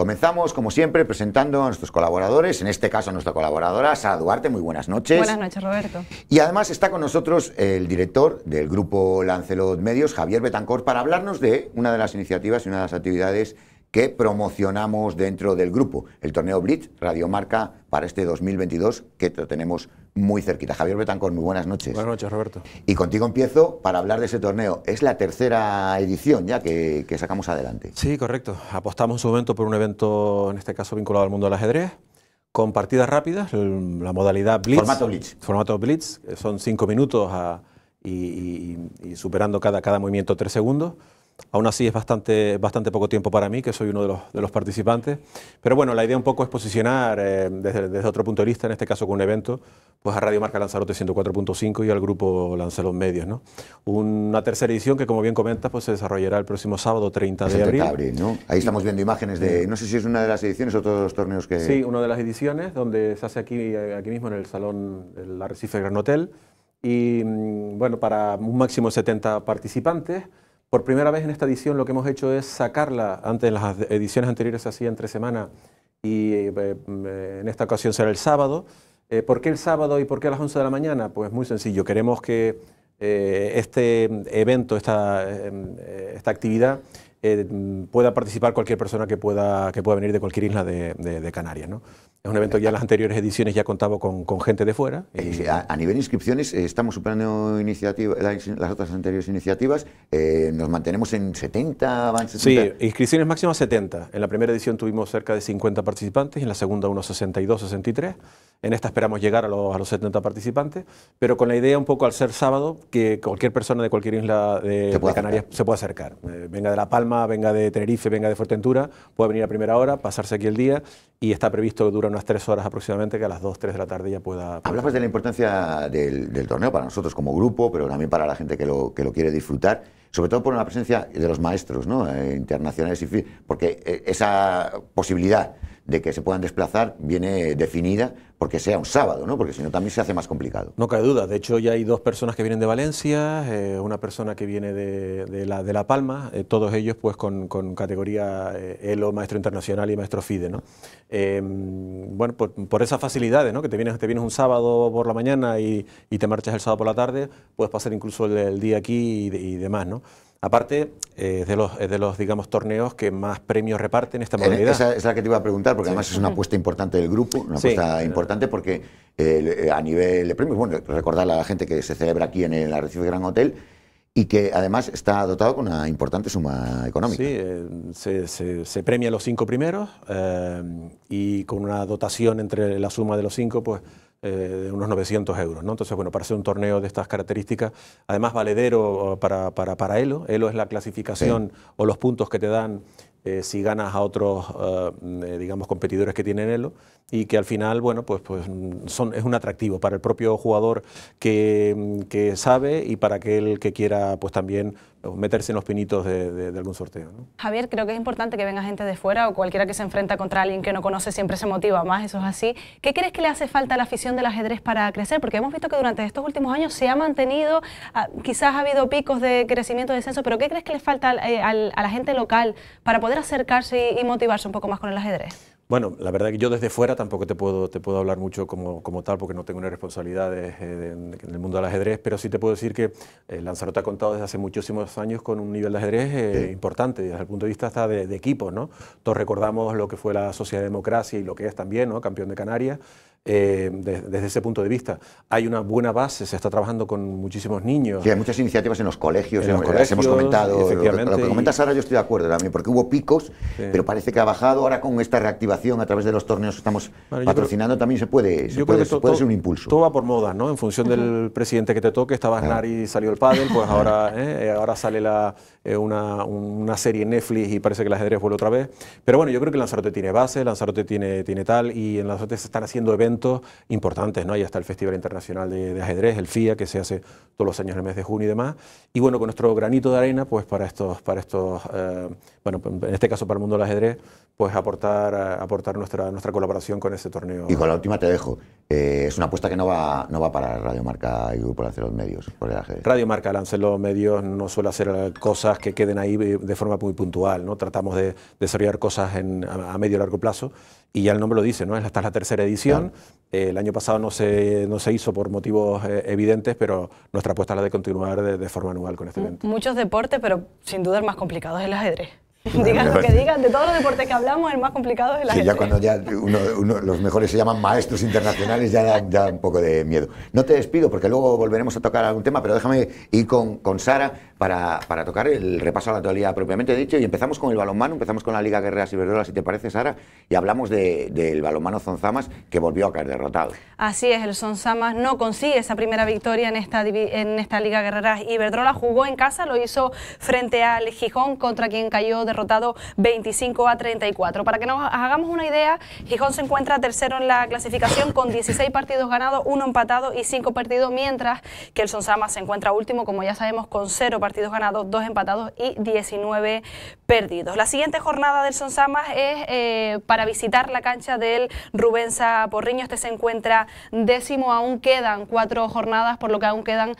Comenzamos, como siempre, presentando a nuestros colaboradores, en este caso a nuestra colaboradora, Sara Duarte. Muy buenas noches. Buenas noches, Roberto. Y además está con nosotros el director del grupo Lancelot Medios, Javier Betancor, para hablarnos de una de las iniciativas y una de las actividades que promocionamos dentro del grupo, el torneo Blitz Radio Marca para este 2022 que tenemos muy cerquita. Javier Betancor, muy buenas noches. Buenas noches, Roberto. Y contigo empiezo para hablar de ese torneo. Es la tercera edición ya que, sacamos adelante. Sí, correcto. Apostamos en su momento por un evento, en este caso vinculado al mundo del ajedrez, con partidas rápidas, la modalidad Blitz. Formato Blitz. Formato Blitz, son cinco minutos ah, y, superando cada, cada movimiento tres segundos. Aún así es bastante, bastante poco tiempo para mí, que soy uno de los, participantes. Pero bueno, la idea un poco es posicionar eh, desde, otro punto de vista, en este caso con un evento, pues a Radio Marca Lanzarote 104.5 y al grupo Lanzarote Medios. ¿no? Una tercera edición que, como bien comentas, pues se desarrollará el próximo sábado 30 pues de abril. abril ¿no? Ahí estamos viendo imágenes de, no sé si es una de las ediciones o todos los torneos que... Sí, una de las ediciones donde se hace aquí, aquí mismo en el salón, el Arrecife Gran Hotel. Y mm, bueno, para un máximo de 70 participantes. Por primera vez en esta edición lo que hemos hecho es sacarla, antes las ediciones anteriores así entre semana y eh, eh, en esta ocasión será el sábado. Eh, ¿Por qué el sábado y por qué a las 11 de la mañana? Pues muy sencillo, queremos que este evento, esta, actividad, pueda participar cualquier persona que pueda, que pueda venir de cualquier isla de, de Canarias. ¿no? Es un evento que ya en las anteriores ediciones ya contaba con, gente de fuera. Eh, a, nivel de inscripciones eh, estamos superando iniciativa, las, otras anteriores iniciativas. Eh, nos mantenemos en 70, van Sí, inscripciones máximas 70. En la primera edición tuvimos cerca de 50 participantes en la segunda unos 62, 63. En esta esperamos llegar a los, a 70 participantes, pero con la idea un poco al ser sábado, que cualquier persona de cualquier isla de, Canarias se pueda acercar. Eh, venga de La Palma, venga de Tenerife, venga de Fuerteventura, puede venir a primera hora, pasarse aquí el día y está previsto que dure unas tres horas aproximadamente, que a las 2, 3 de la tarde ya pueda... pueda Hablamos de la importancia del, torneo para nosotros como grupo, pero también para la gente que lo, que lo quiere disfrutar sobre todo por la presencia de los maestros ¿no? Eh, internacionales, y porque eh, esa posibilidad de que se puedan desplazar viene definida porque sea un sábado, ¿no? porque si no también se hace más complicado. No cabe duda, de hecho ya hay dos personas que vienen de Valencia, eh, una persona que viene de, la, Palma, eh, todos ellos pues con, categoría eh, ELO, maestro internacional y maestro FIDE. ¿no? Em, bueno, por, por, esas facilidades, ¿no? que te vienes, te vienes un sábado por la mañana y, te marchas el sábado por la tarde, puedes pasar incluso el, día aquí y, y demás. ¿no? Aparte, es de los, de los digamos, torneos que más premios reparten esta eh, modalidad. Esa es la que te iba a preguntar, porque además es una apuesta importante del grupo, una apuesta importante porque eh, a nivel de premios, bueno, recordar a la gente que se celebra aquí en el Arrecife Gran Hotel y que además está dotado con una importante suma económica. Sí, eh, se, se, premia los cinco primeros y con una dotación entre la suma de los cinco, pues eh, de unos 900 euros. ¿no? Entonces, bueno, para hacer un torneo de estas características, además valedero para, para, para Elo, Elo es la clasificación o los puntos que te dan eh, si ganas a otros, eh, digamos, competidores que tienen Elo, y que al final, bueno, pues, pues mm, son, es un atractivo para el propio jugador que, mm, que sabe y para aquel que quiera, pues también meterse en los pinitos de, algún sorteo. Javier, creo que es importante que venga gente de fuera o cualquiera que se enfrenta contra alguien que no conoce siempre se motiva más, eso es así. ¿Qué crees que le hace falta a la afición del ajedrez para crecer? Porque hemos visto que durante estos últimos años se ha mantenido, ah, quizás ha habido picos de crecimiento, y descenso, pero ¿qué crees que le falta eh, a, la gente local para poder acercarse y motivarse un poco más con el ajedrez? Bueno, la verdad que yo desde fuera tampoco te puedo, te puedo hablar mucho como, tal, porque no tengo una responsabilidad eh, en, el mundo del ajedrez, pero sí te puedo decir que eh, Lanzarote ha contado desde hace muchísimos años con un nivel de ajedrez eh, importante, desde el punto de vista hasta de, equipo. Todos recordamos lo que fue la Sociedad Democracia y lo que es también, ¿no? Campeón de Canarias. Eh, desde ese punto de vista. Hay una buena base, se está trabajando con muchísimos niños. y hay muchas iniciativas en los colegios, hemos comentado. Efectivamente, lo, que comentas ahora yo estoy de acuerdo también, porque hubo picos, pero parece que ha bajado. Ahora con esta reactivación a través de los torneos que estamos patrocinando también se puede, se puede, ser un impulso. Todo va por modas, ¿no? En función del presidente que te toque, estaba Nari y salió el pádel, pues ahora, ¿eh? Eh, ahora sale la, una, una, serie en Netflix y parece que el ajedrez vuelve otra vez. Pero bueno, yo creo que Lanzarote tiene base, Lanzarote tiene, tiene tal, y en Lanzarote se están haciendo eventos importantes, ¿no? Ahí está el Festival Internacional de, Ajedrez, el FIA, que se hace todos los años en el mes de junio y demás. Y bueno, con nuestro granito de arena, pues para estos, para estos eh, bueno, en este caso para el mundo del ajedrez, pues aportar, aportar nuestra, nuestra colaboración con este torneo. Y con la última te dejo. Eh, es una apuesta que no va, no va para Radio Marca y Grupo los Medios, por ajedrez. Radio Marca los Medios no suele hacer cosas que queden ahí eh, de forma muy puntual, ¿no? Tratamos de desarrollar cosas a medio y largo plazo y ya el nombre lo dice, ¿no? Esta es la tercera edición. Eh, el año pasado no se, no se hizo por motivos eh, evidentes, pero nuestra apuesta es la de continuar de, de forma anual con este evento. Muchos deportes, pero sin duda el más complicado es el ajedrez. digan lo que digan, de todos los deportes que hablamos, el más complicado es el ajedrez. ya cuando los mejores se llaman maestros internacionales, ya da un poco de miedo. No te despido porque luego volveremos a tocar algún tema, pero déjame ir con, con Sara para, tocar el repaso a la actualidad propiamente dicho. Y empezamos con el balonmano, empezamos con la Liga Guerreras y si te parece, Sara, y hablamos del balonmano Zonzamas que volvió a caer derrotado. Así es, el Zonzamas no consigue esa primera victoria en esta, en esta Liga Guerreras y Iberdrola. Jugó en casa, lo hizo frente al Gijón, contra quien cayó derrotado 25 a 34. Para que nos hagamos una idea, Gijón se encuentra tercero en la clasificación con 16 partidos ganados, uno empatado y cinco perdidos, mientras que el Sonsama se encuentra último, como ya sabemos, con cero partidos ganados, dos empatados y 19 perdidos. La siguiente jornada del Sonsama es eh, para visitar la cancha del Rubensa Porriño. Este se encuentra décimo, aún quedan cuatro jornadas, por lo que aún quedan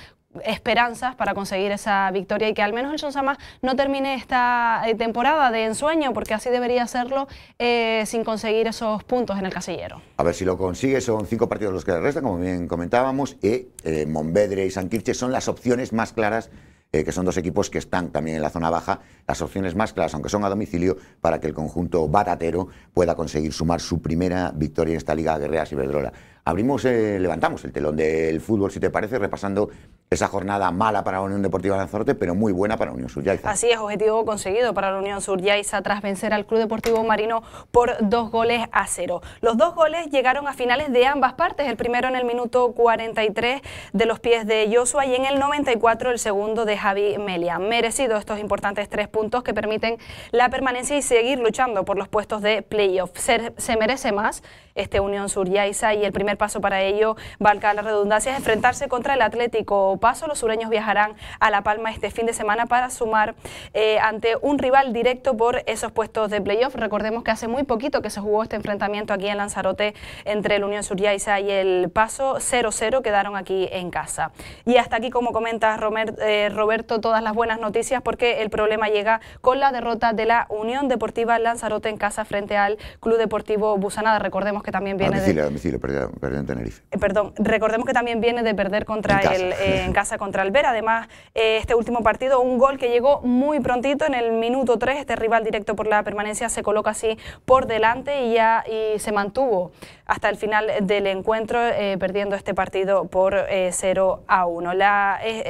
esperanzas para conseguir esa victoria y que al menos el Sonsama no termine esta eh, temporada de ensueño, porque así debería hacerlo eh, sin conseguir esos puntos en el casillero. A ver si lo consigue, son cinco partidos los que le restan, como bien comentábamos, y eh, Monbedre Monvedre y Sankirche son las opciones más claras. que son dos equipos que están también en la zona baja, las opciones más claras, aunque son a domicilio, para que el conjunto baratero pueda conseguir sumar su primera victoria en esta Liga Guerrera Ciberdrola. Abrimos, levantamos el telón del fútbol, si te parece, repasando esa jornada mala para la Unión Deportiva Lanzarote, pero muy buena para Unión Sur Yaiza. Así es, objetivo conseguido para la Unión Sur Yaiza tras vencer al Club Deportivo Marino por dos goles a cero. Los dos goles llegaron a finales de ambas partes, el primero en el minuto 43 de los pies de Joshua y en el 94 el segundo de Javi Melia. Merecido estos importantes tres puntos que permiten la permanencia y seguir luchando por los puestos de playoff. se merece más este Unión Sur y el primer paso para ello, valga la redundancia, es enfrentarse contra el Atlético Paso. Los sureños viajarán a La Palma este fin de semana para sumar eh, ante un rival directo por esos puestos de playoff. Recordemos que hace muy poquito que se jugó este enfrentamiento aquí en Lanzarote entre el Unión Sur y el Paso. 0-0 quedaron aquí en casa. Y hasta aquí, como comenta eh, Roberto, todas las buenas noticias porque el problema llega con la derrota de la Unión Deportiva Lanzarote en casa frente al Club Deportivo Busanada. Recordemos también viene de... Eh, recordemos que también viene de perder contra en el, casa. Eh, en casa contra el Además, eh, este último partido, un gol que llegó muy prontito en el minuto 3. Este rival directo por la permanencia se coloca así por delante y ya y se mantuvo hasta el final del encuentro, perdiendo este partido por 0 a 1.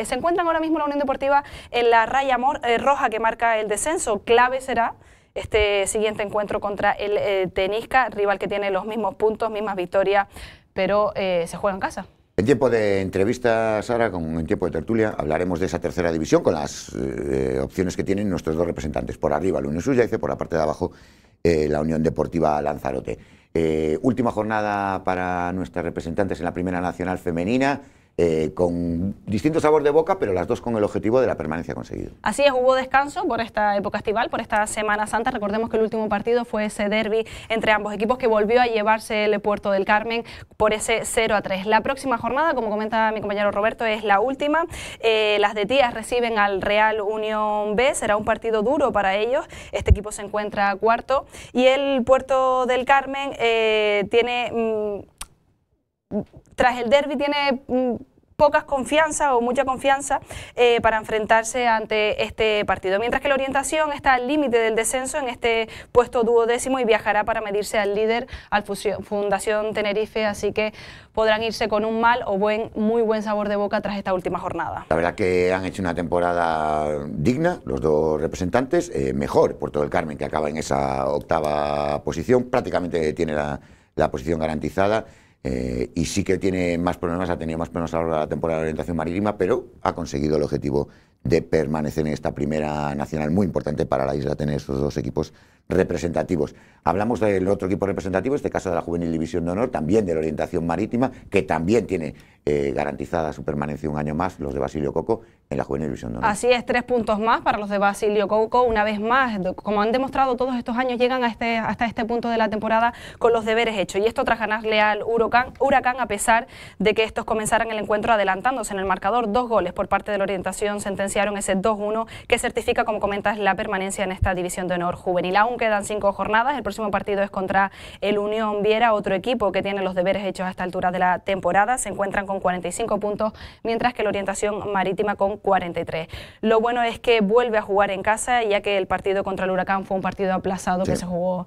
se encuentran ahora mismo la Unión Deportiva en la raya roja que marca el descenso. Clave será este siguiente encuentro contra el eh, Tenisca, rival que tiene los mismos puntos, mismas victorias, pero eh, se juega en casa. En tiempo de entrevista, Sara, con, en tiempo de tertulia, hablaremos de esa tercera división con las eh, opciones que tienen nuestros dos representantes. Por arriba, la Unión y por la parte de abajo, la Unión Deportiva Lanzarote. última jornada para nuestras representantes en la Primera Nacional Femenina. Eh, con distinto sabor de boca, pero las dos con el objetivo de la permanencia conseguido. Así es, hubo descanso por esta época estival, por esta Semana Santa. Recordemos que el último partido fue ese derby entre ambos equipos que volvió a llevarse el Puerto del Carmen por ese 0 a 3. La próxima jornada, como comenta mi compañero Roberto, es la última. Eh, las de Tías reciben al Real Unión B, será un partido duro para ellos. Este equipo se encuentra cuarto y el Puerto del Carmen eh, tiene... Mm, tras el derby tiene mm, pocas confianza o mucha confianza eh, para enfrentarse ante este partido. Mientras que la orientación está al límite del descenso en este puesto duodécimo y viajará para medirse al líder, al Fundación Tenerife, así que podrán irse con un mal o buen, muy buen sabor de boca tras esta última jornada. La verdad que han hecho una temporada digna los dos representantes, eh, mejor Puerto del Carmen que acaba en esa octava posición, prácticamente tiene la, la posición garantizada. Eh, y sí que tiene más problemas, ha tenido más problemas a lo largo de la temporada de orientación marítima, pero ha conseguido el objetivo de permanecer en esta primera nacional, muy importante para la isla tener estos dos equipos representativos. Hablamos del otro equipo representativo, este caso de la Juvenil División de Honor, también de la orientación marítima, que también tiene eh, garantizada su permanencia un año más, los de Basilio Coco, en la Juvenil División Honor. Así es, tres puntos más para los de Basilio Coco. Una vez más, como han demostrado todos estos años, llegan a este, hasta este punto de la temporada con los deberes hechos. Y esto tras ganarle al huracán, a pesar de que estos comenzaran el encuentro adelantándose en el marcador. Dos goles por parte de la orientación sentenciaron ese 2-1 que certifica, como comentas, la permanencia en esta División de Honor Juvenil. Aún quedan cinco jornadas. El próximo partido es contra el Unión Viera, otro equipo que tiene los deberes hechos a esta altura de la temporada. Se encuentran con 45 puntos, mientras que la orientación marítima con 43. Lo bueno es que vuelve a jugar en casa, ya que el partido contra el Huracán fue un partido aplazado que se jugó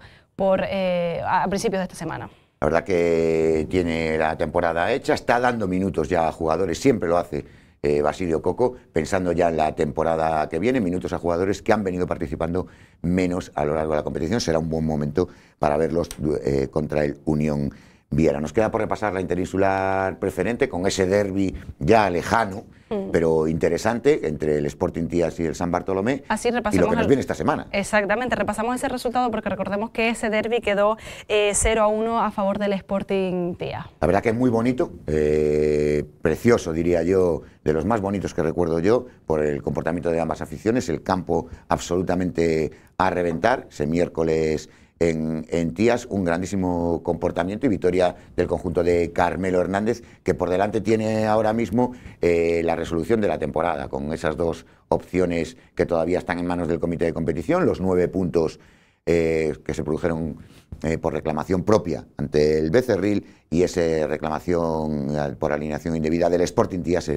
eh, a principios de esta semana. La verdad que tiene la temporada hecha, está dando minutos ya a jugadores, siempre lo hace. Eh, Basilio Coco, pensando ya en la temporada que viene, minutos a jugadores que han venido participando menos a lo largo de la competición. Será un buen momento para verlos eh, contra el Unión Viera. Nos queda por repasar la interinsular preferente con ese derby ya lejano, mm. pero interesante, entre el Sporting Tías y el San Bartolomé. Así repasamos. Y lo que nos esta semana. Exactamente, repasamos ese resultado porque recordemos que ese derby quedó 0 eh, a 1 a favor del Sporting Tías. La verdad que es muy bonito, eh, precioso diría yo, de los más bonitos que recuerdo yo, por el comportamiento de ambas aficiones, el campo absolutamente a reventar, ese miércoles en, Tías un grandísimo comportamiento y victoria del conjunto de Carmelo Hernández, que por delante tiene ahora mismo eh, la resolución de la temporada, con esas dos opciones que todavía están en manos del comité de competición, los nueve puntos eh, que se produjeron eh, por reclamación propia ante el Becerril y esa reclamación por alineación indebida del Sporting Tías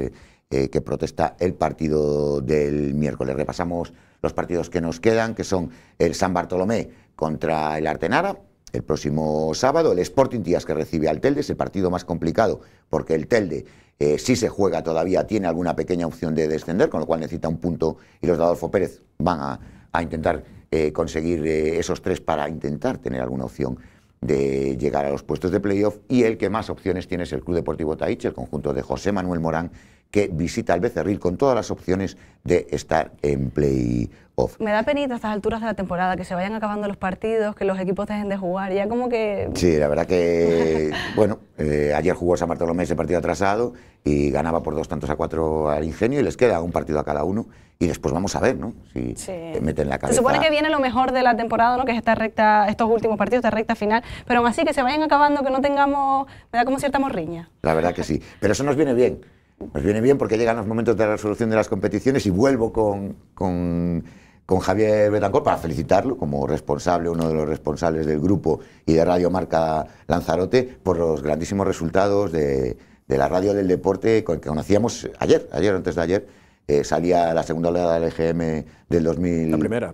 que protesta el partido del miércoles. Repasamos los partidos que nos quedan, que son el San Bartolomé contra el Artenara, el próximo sábado, el Sporting Díaz que recibe al Telde, es el partido más complicado, porque el Telde, eh, si se juega todavía, tiene alguna pequeña opción de descender, con lo cual necesita un punto y los de Adolfo Pérez van a, intentar eh, conseguir eh, esos tres para intentar tener alguna opción de llegar a los puestos de playoff y el que más opciones tiene es el Club Deportivo Taich, el conjunto de José Manuel Morán, que visita el Becerril con todas las opciones de estar en playoff. Me da penita a estas alturas de la temporada, que se vayan acabando los partidos, que los equipos dejen de jugar, ya como que... Sí, la verdad que, bueno, eh, ayer jugó San Bartolomé ese partido atrasado y ganaba por dos tantos a cuatro al Ingenio y les queda un partido a cada uno y después vamos a ver, ¿no? Si meten la cabeza. Se supone que viene lo mejor de la temporada, ¿no? Que es esta recta, estos últimos partidos, esta recta final, pero aún así que se vayan acabando, que no tengamos, me da como cierta morriña. La verdad que sí, pero eso nos viene bien pues viene bien porque llegan los momentos de resolución de las competiciones y vuelvo con, con, Javier Betancor para felicitarlo como responsable, uno de los responsables del grupo y de Radio Marca Lanzarote por los grandísimos resultados de, la radio del deporte que conocíamos ayer, ayer antes de ayer. Eh, salía la segunda oleada del EGM del 2000. La primera,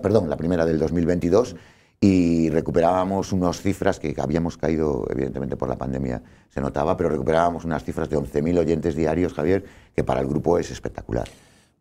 perdón, la primera del 2022 y recuperábamos unas cifras que habíamos caído, evidentemente por la pandemia se notaba, pero recuperábamos unas cifras de 11.000 oyentes diarios, Javier, que para el grupo es espectacular.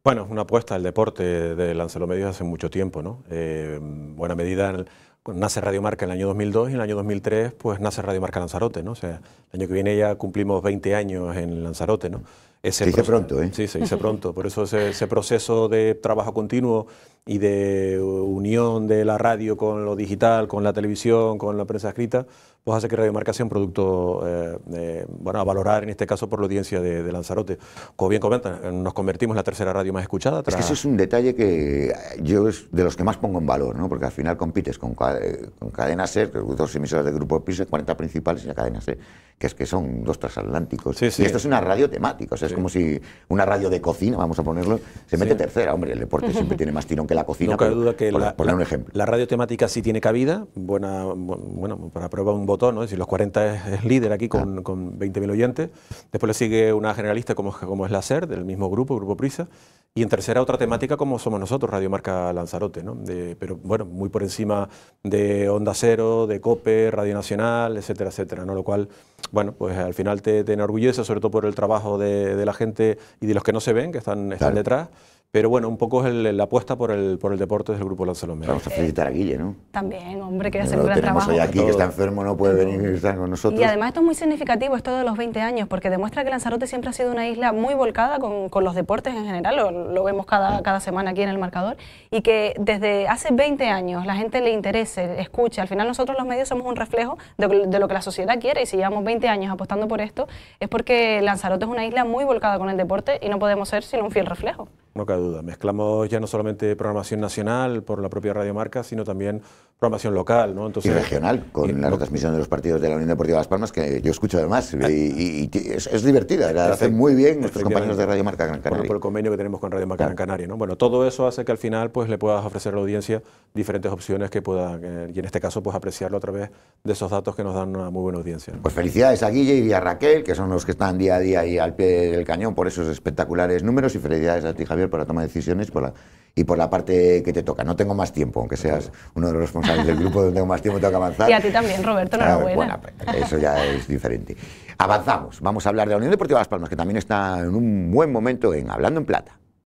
Bueno, es una apuesta al deporte de medio hace mucho tiempo, ¿no? Eh, en buena medida nace Radio Marca en el año 2002 y en el año 2003 pues nace Radio Marca Lanzarote, ¿no? O sea, el año que viene ya cumplimos 20 años en Lanzarote, ¿no? se dice pronto, ¿eh? Sí, se dice pronto. Por eso ese, ese, proceso de trabajo continuo y de unión de la radio con lo digital, con la televisión, con la prensa escrita, pues hace que Radio Marca sea un producto eh, eh, bueno, a valorar en este caso por la audiencia de, Lanzarote. Como bien comentan, eh, nos convertimos en la tercera radio más escuchada. Es que eso es un detalle que yo es de los que más pongo en valor, ¿no? porque al final compites con, con Cadena Ser, dos emisoras del grupo PISA, 40 principales y la Cadena Ser, que es que son dos transatlánticos. Y esto es una radio temática, o sea, es como si una radio de cocina, vamos a ponerlo, se mete tercera. Hombre, el deporte siempre tiene más tirón que la cocina. No cabe duda que por, la, poner un ejemplo. La radio temática sí tiene cabida, buena, bueno, para prueba un ¿no? es decir, los 40 es, líder aquí con, 20.000 oyentes. Después le sigue una generalista como, como es la SER, del mismo grupo, Grupo Prisa. Y en tercera otra temática como somos nosotros, Radio Marca Lanzarote, ¿no? De, pero bueno, muy por encima de Onda Cero, de COPE, Radio Nacional, etcétera, etcétera, ¿no? Lo cual, bueno, pues al final te, te enorgullece, sobre todo por el trabajo de, la gente y de los que no se ven, que están, detrás. Pero bueno, un poco es la apuesta por el, por el deporte del Grupo Lanzarote. Vamos a felicitar a Guille, ¿no? También, hombre, que hace un gran trabajo. Hoy aquí, que está enfermo, no puede venir y con nosotros. Y además esto es muy significativo, esto de los 20 años, porque demuestra que Lanzarote siempre ha sido una isla muy volcada con, los deportes en general, lo, vemos cada, semana aquí en el marcador, y que desde hace 20 años la gente le interese, escucha. Al final nosotros los medios somos un reflejo de lo que la sociedad quiere, y si llevamos 20 años apostando por esto, es porque Lanzarote es una isla muy volcada con el deporte y no podemos ser sino un fiel reflejo. No cabe duda, mezclamos ya no solamente programación nacional por la propia Radio Marca sino también programación local. ¿no? Entonces, y regional, con la transmisión de los partidos de la Unión Deportiva de Las Palmas, que yo escucho además, y, ah. es, divertida, la hacen muy bien nuestros compañeros de Radio Marca Gran Canaria. Por, el convenio que tenemos con Radio Marca Gran Canaria. ¿no? Bueno, todo eso hace que al final pues, le puedas ofrecer a la audiencia diferentes opciones que puedan, eh, y en este caso, pues apreciarlo a través de esos datos que nos dan una muy buena audiencia. Pues felicidades a Guille y a Raquel, que son los que están día a día ahí al pie del cañón por esos espectaculares números, y felicidades a ti, Javier por la toma de decisiones por la, y por la parte que te toca. No tengo más tiempo, aunque seas uno de los responsables del grupo donde tengo más tiempo, tengo que avanzar. Y a ti también, Roberto, ah, enhorabuena. Bueno, pues, eso ya es diferente. Avanzamos, vamos a hablar de la Unión Deportiva Las Palmas, que también está en un buen momento en Hablando en Plata.